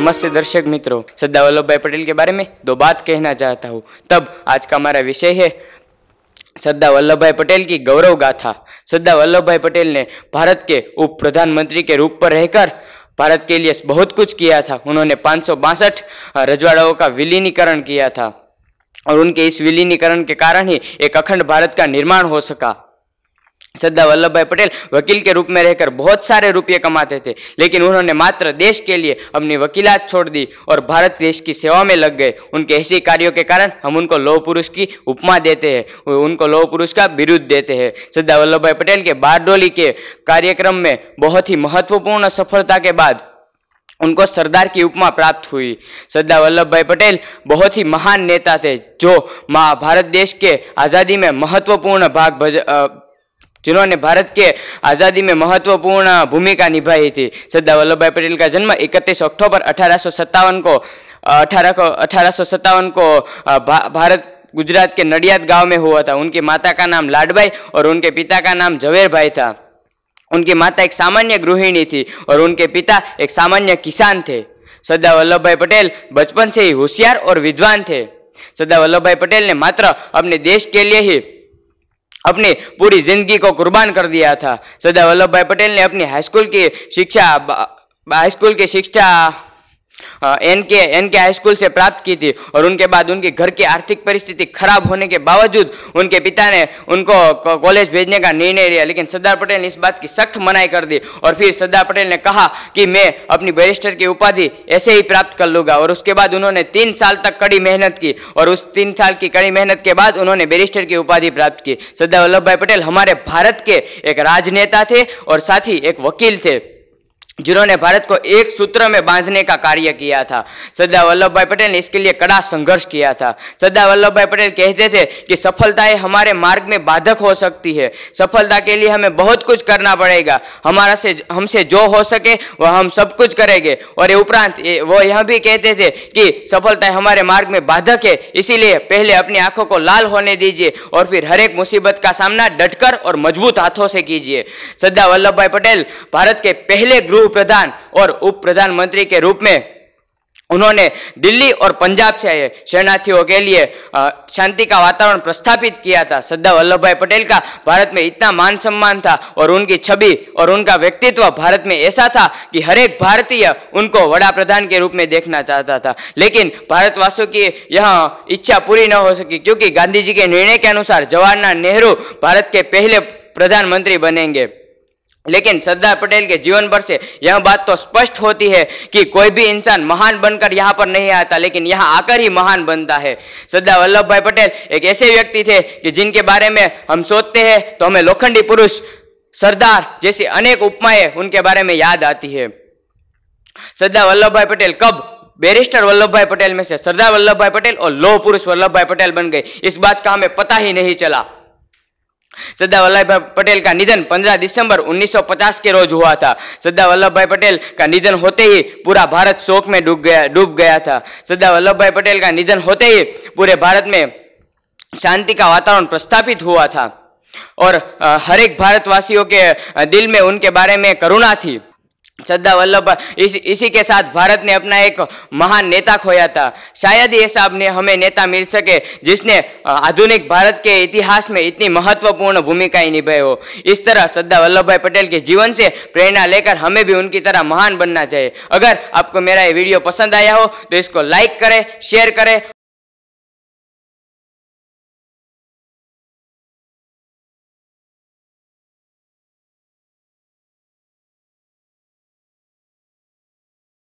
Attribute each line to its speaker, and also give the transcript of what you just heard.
Speaker 1: नमस्ते दर्शक मित्रों सरदार वल्लभ भाई पटेल के बारे में दो बात कहना चाहता हूँ तब आज का हमारा विषय है सरदार वल्लभ भाई पटेल की गौरव गाथा सरदार वल्लभ भाई पटेल ने भारत के उप प्रधानमंत्री के रूप पर रहकर भारत के लिए बहुत कुछ किया था उन्होंने पाँच रजवाड़ाओं का विलीनीकरण किया था और उनके इस विलीनीकरण के कारण ही एक अखंड भारत का निर्माण हो सका सरदार वल्लभ भाई पटेल वकील के रूप में रहकर बहुत सारे रुपये कमाते थे लेकिन उन्होंने मात्र देश के लिए अपनी वकीलात छोड़ दी और भारत देश की सेवा में लग गए उनके ऐसे कार्यों के कारण हम उनको लौह पुरुष की उपमा देते हैं उनको लौह पुरुष का विरुद्ध देते हैं सरदार वल्लभ भाई पटेल के बारडोली के कार्यक्रम में बहुत ही महत्वपूर्ण सफलता के बाद उनको सरदार की उपमा प्राप्त हुई सरदार वल्लभ भाई पटेल बहुत ही महान नेता थे जो माँ भारत देश के आज़ादी में महत्वपूर्ण भाग भज जिन्होंने भारत के आज़ादी में महत्वपूर्ण भूमिका निभाई थी सरदार वल्लभ भाई पटेल का जन्म 31 अक्टूबर अठारह को अठारह को अठारह को भा, भारत गुजरात के नडियाद गांव में हुआ था उनकी माता का नाम लाडबाई और उनके पिता का नाम जवेर भाई था उनकी माता एक सामान्य गृहिणी थी और उनके पिता एक सामान्य किसान थे सरदार वल्लभ भाई पटेल बचपन से ही होशियार और विद्वान थे सरदार वल्लभ भाई पटेल ने मात्र अपने देश के लिए ही अपनी पूरी जिंदगी को कुर्बान कर दिया था सरदार वल्लभ भाई पटेल ने अपनी हाईस्कूल की शिक्षा हाईस्कूल की शिक्षा एन के एन के हाई स्कूल से प्राप्त की थी और उनके बाद उनके घर की आर्थिक परिस्थिति खराब होने के बावजूद उनके पिता ने उनको कॉलेज भेजने का निर्णय लिया लेकिन सरदार पटेल ने इस बात की सख्त मनाई कर दी और फिर सरदार पटेल ने कहा कि मैं अपनी बैरिस्टर की उपाधि ऐसे ही प्राप्त कर लूंगा और उसके बाद उन्होंने तीन साल तक कड़ी मेहनत की और उस तीन साल की कड़ी मेहनत के बाद उन्होंने बैरिस्टर की उपाधि प्राप्त की सरदार वल्लभ भाई पटेल हमारे भारत के एक राजनेता थे और साथ ही एक वकील थे जिन्होंने भारत को एक सूत्र में बांधने का कार्य किया था सरदार वल्लभ भाई पटेल ने इसके लिए कड़ा संघर्ष किया था सरदार वल्लभ भाई पटेल कहते थे कि सफलताएं हमारे मार्ग में बाधक हो सकती है सफलता के लिए हमें बहुत कुछ करना पड़ेगा हमारा से हमसे जो हो सके वह हम सब कुछ करेंगे और ये उपरांत वो यह भी कहते थे कि सफलताएं हमारे मार्ग में बाधक है इसीलिए पहले अपनी आंखों को लाल होने दीजिए और फिर हर एक मुसीबत का सामना डटकर और मजबूत हाथों से कीजिए सरदार वल्लभ भाई पटेल भारत के पहले ग्रुप प्रधान और उप प्रधानमंत्री के रूप में उन्होंने दिल्ली और पंजाब से शरणार्थियों के लिए शांति का वातावरण प्रस्थापित किया था सरदार वल्लभ भाई पटेल का भारत में इतना मान सम्मान था और उनकी छवि और उनका व्यक्तित्व भारत में ऐसा था कि हर एक भारतीय उनको वड़ा प्रधान के रूप में देखना चाहता था लेकिन भारतवासियों की यह इच्छा पूरी न हो सकी क्योंकि गांधी जी के निर्णय के अनुसार जवाहरलाल नेहरू भारत के पहले प्रधानमंत्री बनेंगे लेकिन सरदार पटेल के जीवन भर से यह बात तो स्पष्ट होती है कि कोई भी इंसान महान बनकर यहाँ पर नहीं आता लेकिन यहाँ आकर ही महान बनता है सरदार वल्लभ भाई पटेल एक ऐसे व्यक्ति थे कि जिनके बारे में हम सोचते हैं तो हमें लोखंडी पुरुष सरदार जैसी अनेक उपमाएं उनके बारे में याद आती है सरदार वल्लभ भाई पटेल कब बैरिस्टर वल्लभ भाई पटेल में से सरदार वल्लभ भाई पटेल और लोह पुरुष वल्लभ भाई पटेल बन गए इस बात का हमें पता ही नहीं चला सरदार वल्लभ भाई पटेल का निधन 15 दिसंबर 1950 के रोज हुआ था सरदार वल्लभ भाई पटेल का निधन होते ही पूरा भारत शोक में डूब गया डूब गया था सरदार वल्लभ भाई पटेल का निधन होते ही पूरे भारत में शांति का वातावरण प्रस्थापित हुआ था और हर एक भारतवासियों के दिल में उनके बारे में करुणा थी सरदार वल्लभ भाई इस, इसी के साथ भारत ने अपना एक महान नेता खोया था शायद ये साहब ने हमें नेता मिल सके जिसने आधुनिक भारत के इतिहास में इतनी महत्वपूर्ण भूमिकाएं निभाई हो इस तरह सरदार वल्लभ भाई पटेल के जीवन से प्रेरणा लेकर हमें भी उनकी तरह महान बनना चाहिए अगर आपको मेरा ये वीडियो पसंद आया हो तो इसको लाइक करें शेयर करें